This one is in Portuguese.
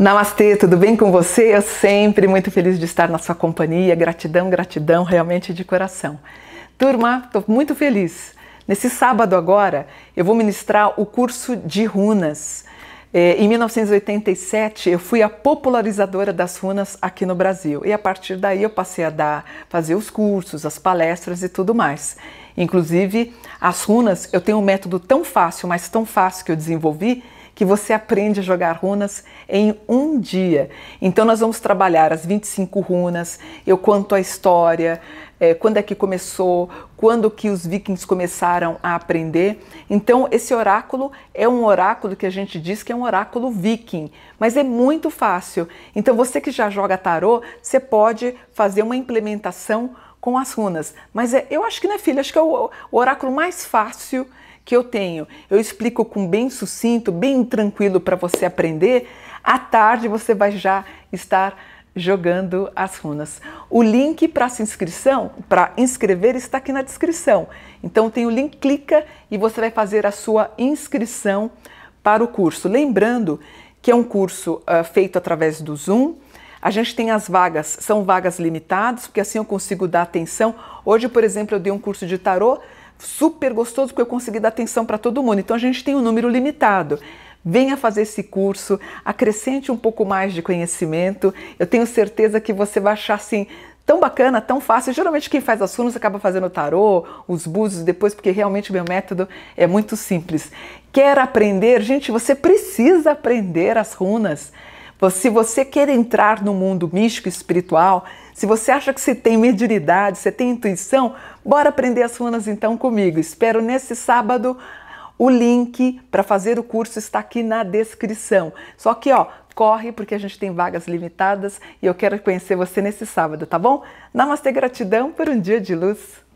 Namastê, tudo bem com você? Eu sempre muito feliz de estar na sua companhia. Gratidão, gratidão, realmente de coração. Turma, estou muito feliz. Nesse sábado agora, eu vou ministrar o curso de runas. É, em 1987, eu fui a popularizadora das runas aqui no Brasil. E a partir daí, eu passei a dar, fazer os cursos, as palestras e tudo mais. Inclusive, as runas, eu tenho um método tão fácil, mas tão fácil que eu desenvolvi, que você aprende a jogar runas em um dia. Então nós vamos trabalhar as 25 runas, eu conto a história, é, quando é que começou, quando que os vikings começaram a aprender. Então esse oráculo é um oráculo que a gente diz que é um oráculo viking, mas é muito fácil. Então você que já joga tarô, você pode fazer uma implementação com as runas. Mas é, eu acho que, né, filha, acho que é o, o oráculo mais fácil que eu tenho, eu explico com bem sucinto, bem tranquilo para você aprender. À tarde você vai já estar jogando as runas. O link para se inscrição, para inscrever, está aqui na descrição. Então tem o link, clica e você vai fazer a sua inscrição para o curso. Lembrando que é um curso uh, feito através do Zoom. A gente tem as vagas, são vagas limitadas, porque assim eu consigo dar atenção. Hoje, por exemplo, eu dei um curso de tarot super gostoso porque eu consegui dar atenção para todo mundo. Então a gente tem um número limitado. Venha fazer esse curso, acrescente um pouco mais de conhecimento. Eu tenho certeza que você vai achar assim tão bacana, tão fácil. Geralmente quem faz as runas acaba fazendo o tarô, os búzios depois, porque realmente meu método é muito simples. Quer aprender? Gente, você precisa aprender as runas. Se você quer entrar no mundo místico e espiritual, se você acha que você tem mediunidade, você tem intuição, bora aprender as runas então comigo. Espero nesse sábado. O link para fazer o curso está aqui na descrição. Só que, ó, corre porque a gente tem vagas limitadas e eu quero conhecer você nesse sábado, tá bom? Namastê, gratidão por um dia de luz.